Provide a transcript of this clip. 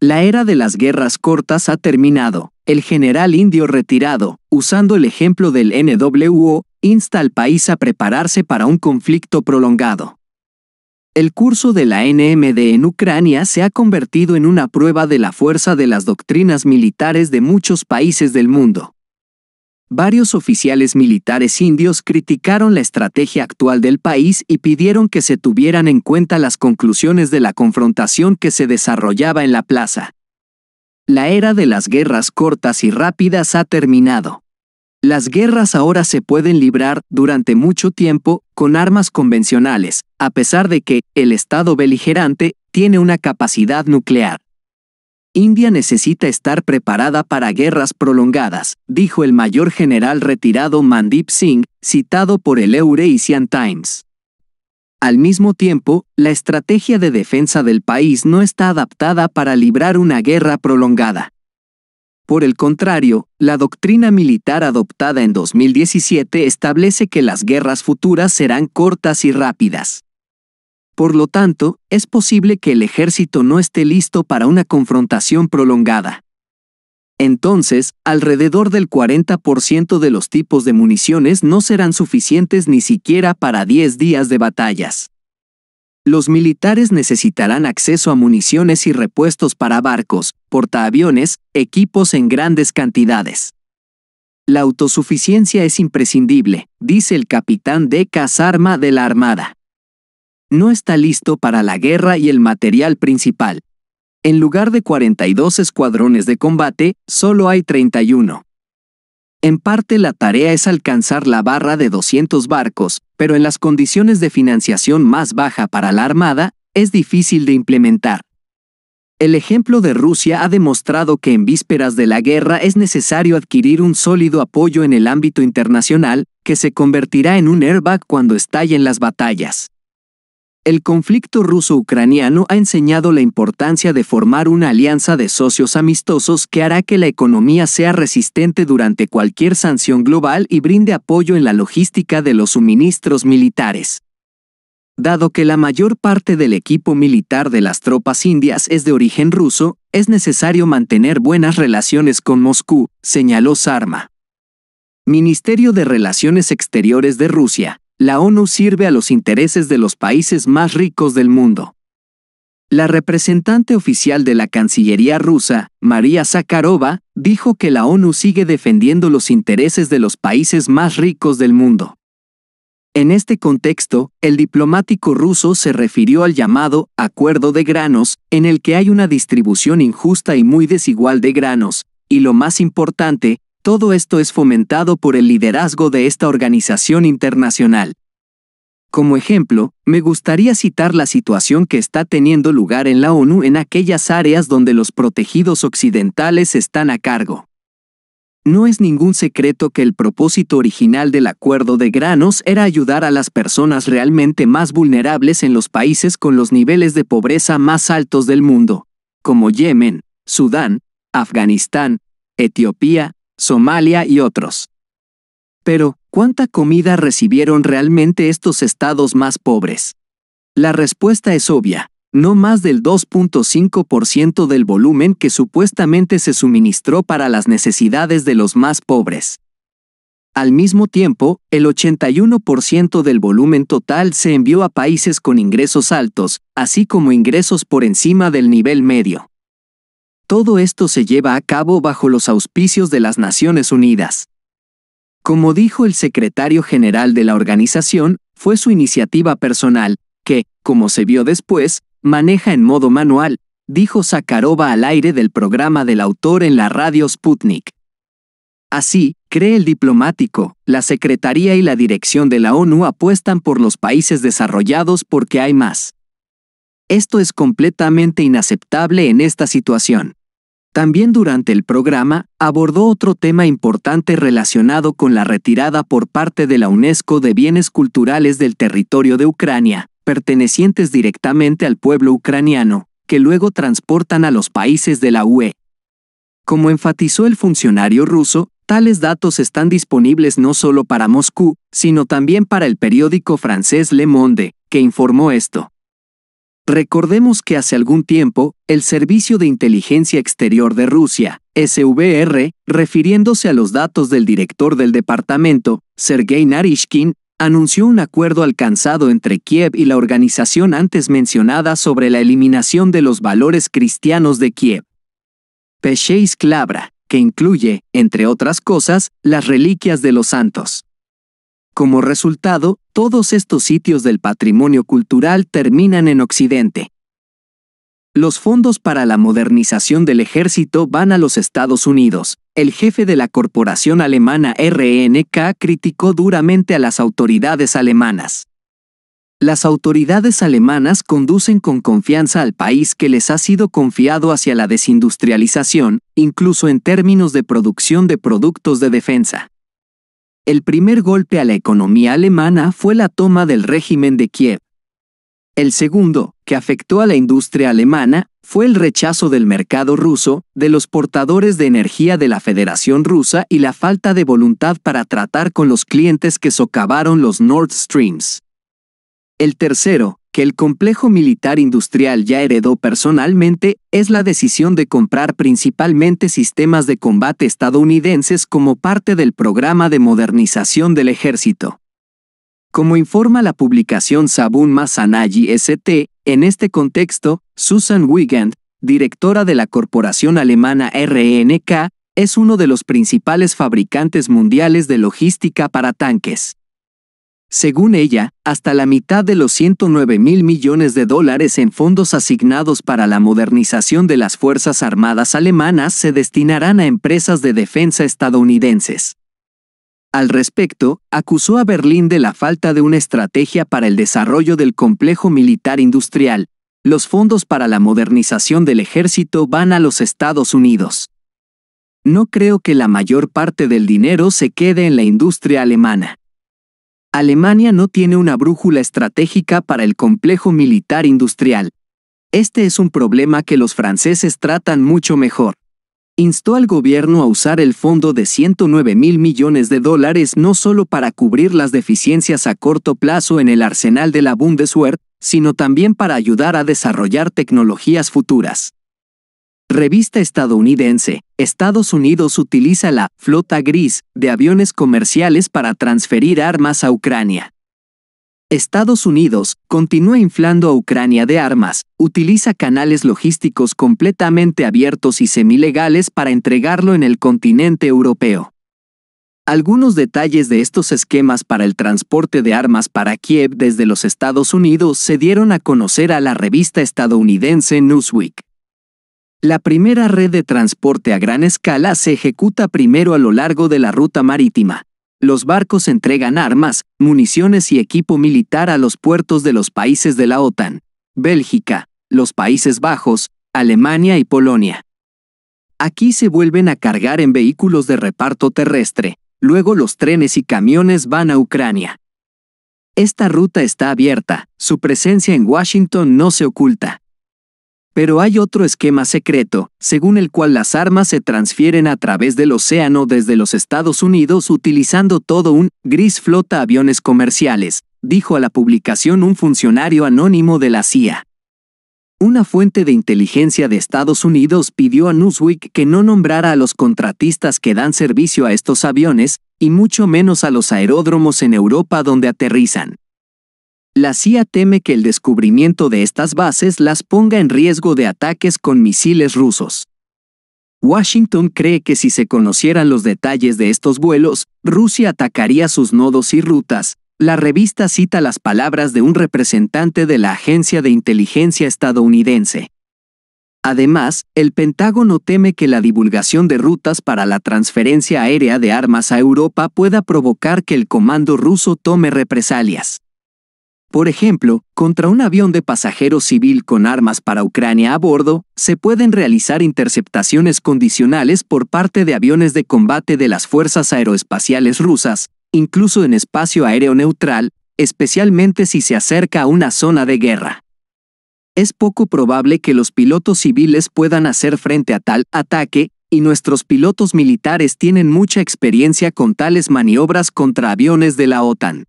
La era de las guerras cortas ha terminado. El general indio retirado, usando el ejemplo del NWO, insta al país a prepararse para un conflicto prolongado. El curso de la NMD en Ucrania se ha convertido en una prueba de la fuerza de las doctrinas militares de muchos países del mundo. Varios oficiales militares indios criticaron la estrategia actual del país y pidieron que se tuvieran en cuenta las conclusiones de la confrontación que se desarrollaba en la plaza. La era de las guerras cortas y rápidas ha terminado. Las guerras ahora se pueden librar, durante mucho tiempo, con armas convencionales, a pesar de que el Estado beligerante tiene una capacidad nuclear. India necesita estar preparada para guerras prolongadas, dijo el mayor general retirado Mandip Singh, citado por el Eurasian Times. Al mismo tiempo, la estrategia de defensa del país no está adaptada para librar una guerra prolongada. Por el contrario, la doctrina militar adoptada en 2017 establece que las guerras futuras serán cortas y rápidas. Por lo tanto, es posible que el ejército no esté listo para una confrontación prolongada. Entonces, alrededor del 40% de los tipos de municiones no serán suficientes ni siquiera para 10 días de batallas. Los militares necesitarán acceso a municiones y repuestos para barcos, portaaviones, equipos en grandes cantidades. La autosuficiencia es imprescindible, dice el capitán de Casarma de la Armada no está listo para la guerra y el material principal. En lugar de 42 escuadrones de combate, solo hay 31. En parte la tarea es alcanzar la barra de 200 barcos, pero en las condiciones de financiación más baja para la Armada, es difícil de implementar. El ejemplo de Rusia ha demostrado que en vísperas de la guerra es necesario adquirir un sólido apoyo en el ámbito internacional, que se convertirá en un airbag cuando estallen las batallas. El conflicto ruso-ucraniano ha enseñado la importancia de formar una alianza de socios amistosos que hará que la economía sea resistente durante cualquier sanción global y brinde apoyo en la logística de los suministros militares. Dado que la mayor parte del equipo militar de las tropas indias es de origen ruso, es necesario mantener buenas relaciones con Moscú, señaló Sarma. Ministerio de Relaciones Exteriores de Rusia, la ONU sirve a los intereses de los países más ricos del mundo. La representante oficial de la Cancillería rusa, María Zakharova, dijo que la ONU sigue defendiendo los intereses de los países más ricos del mundo. En este contexto, el diplomático ruso se refirió al llamado Acuerdo de Granos, en el que hay una distribución injusta y muy desigual de granos, y lo más importante, todo esto es fomentado por el liderazgo de esta organización internacional. Como ejemplo, me gustaría citar la situación que está teniendo lugar en la ONU en aquellas áreas donde los protegidos occidentales están a cargo. No es ningún secreto que el propósito original del acuerdo de granos era ayudar a las personas realmente más vulnerables en los países con los niveles de pobreza más altos del mundo, como Yemen, Sudán, Afganistán, Etiopía, Somalia y otros. Pero, ¿cuánta comida recibieron realmente estos estados más pobres? La respuesta es obvia, no más del 2.5% del volumen que supuestamente se suministró para las necesidades de los más pobres. Al mismo tiempo, el 81% del volumen total se envió a países con ingresos altos, así como ingresos por encima del nivel medio. Todo esto se lleva a cabo bajo los auspicios de las Naciones Unidas. Como dijo el secretario general de la organización, fue su iniciativa personal, que, como se vio después, maneja en modo manual, dijo Sakharova al aire del programa del autor en la radio Sputnik. Así, cree el diplomático, la Secretaría y la dirección de la ONU apuestan por los países desarrollados porque hay más. Esto es completamente inaceptable en esta situación. También durante el programa abordó otro tema importante relacionado con la retirada por parte de la UNESCO de bienes culturales del territorio de Ucrania, pertenecientes directamente al pueblo ucraniano, que luego transportan a los países de la UE. Como enfatizó el funcionario ruso, tales datos están disponibles no solo para Moscú, sino también para el periódico francés Le Monde, que informó esto. Recordemos que hace algún tiempo, el Servicio de Inteligencia Exterior de Rusia, SVR, refiriéndose a los datos del director del departamento, Sergei Narishkin, anunció un acuerdo alcanzado entre Kiev y la organización antes mencionada sobre la eliminación de los valores cristianos de Kiev. Pesheis Klabra, que incluye, entre otras cosas, las reliquias de los santos. Como resultado, todos estos sitios del patrimonio cultural terminan en Occidente. Los fondos para la modernización del ejército van a los Estados Unidos. El jefe de la corporación alemana RNK e criticó duramente a las autoridades alemanas. Las autoridades alemanas conducen con confianza al país que les ha sido confiado hacia la desindustrialización, incluso en términos de producción de productos de defensa el primer golpe a la economía alemana fue la toma del régimen de Kiev. El segundo, que afectó a la industria alemana, fue el rechazo del mercado ruso, de los portadores de energía de la Federación Rusa y la falta de voluntad para tratar con los clientes que socavaron los Nord Streams. El tercero, que el complejo militar industrial ya heredó personalmente es la decisión de comprar principalmente sistemas de combate estadounidenses como parte del programa de modernización del ejército. Como informa la publicación Sabun Masanagi ST, en este contexto, Susan Wigand, directora de la corporación alemana RNK, es uno de los principales fabricantes mundiales de logística para tanques. Según ella, hasta la mitad de los 109 mil millones de dólares en fondos asignados para la modernización de las Fuerzas Armadas alemanas se destinarán a empresas de defensa estadounidenses. Al respecto, acusó a Berlín de la falta de una estrategia para el desarrollo del complejo militar industrial. Los fondos para la modernización del ejército van a los Estados Unidos. No creo que la mayor parte del dinero se quede en la industria alemana. Alemania no tiene una brújula estratégica para el complejo militar industrial. Este es un problema que los franceses tratan mucho mejor. Instó al gobierno a usar el fondo de 109 mil millones de dólares no solo para cubrir las deficiencias a corto plazo en el arsenal de la Bundeswehr, sino también para ayudar a desarrollar tecnologías futuras. Revista estadounidense. Estados Unidos utiliza la flota gris de aviones comerciales para transferir armas a Ucrania. Estados Unidos continúa inflando a Ucrania de armas, utiliza canales logísticos completamente abiertos y semilegales para entregarlo en el continente europeo. Algunos detalles de estos esquemas para el transporte de armas para Kiev desde los Estados Unidos se dieron a conocer a la revista estadounidense Newsweek. La primera red de transporte a gran escala se ejecuta primero a lo largo de la ruta marítima. Los barcos entregan armas, municiones y equipo militar a los puertos de los países de la OTAN, Bélgica, los Países Bajos, Alemania y Polonia. Aquí se vuelven a cargar en vehículos de reparto terrestre, luego los trenes y camiones van a Ucrania. Esta ruta está abierta, su presencia en Washington no se oculta. Pero hay otro esquema secreto, según el cual las armas se transfieren a través del océano desde los Estados Unidos utilizando todo un gris flota aviones comerciales, dijo a la publicación un funcionario anónimo de la CIA. Una fuente de inteligencia de Estados Unidos pidió a Newsweek que no nombrara a los contratistas que dan servicio a estos aviones, y mucho menos a los aeródromos en Europa donde aterrizan. La CIA teme que el descubrimiento de estas bases las ponga en riesgo de ataques con misiles rusos. Washington cree que si se conocieran los detalles de estos vuelos, Rusia atacaría sus nodos y rutas. La revista cita las palabras de un representante de la Agencia de Inteligencia estadounidense. Además, el Pentágono teme que la divulgación de rutas para la transferencia aérea de armas a Europa pueda provocar que el comando ruso tome represalias. Por ejemplo, contra un avión de pasajeros civil con armas para Ucrania a bordo, se pueden realizar interceptaciones condicionales por parte de aviones de combate de las fuerzas aeroespaciales rusas, incluso en espacio aéreo neutral, especialmente si se acerca a una zona de guerra. Es poco probable que los pilotos civiles puedan hacer frente a tal ataque, y nuestros pilotos militares tienen mucha experiencia con tales maniobras contra aviones de la OTAN.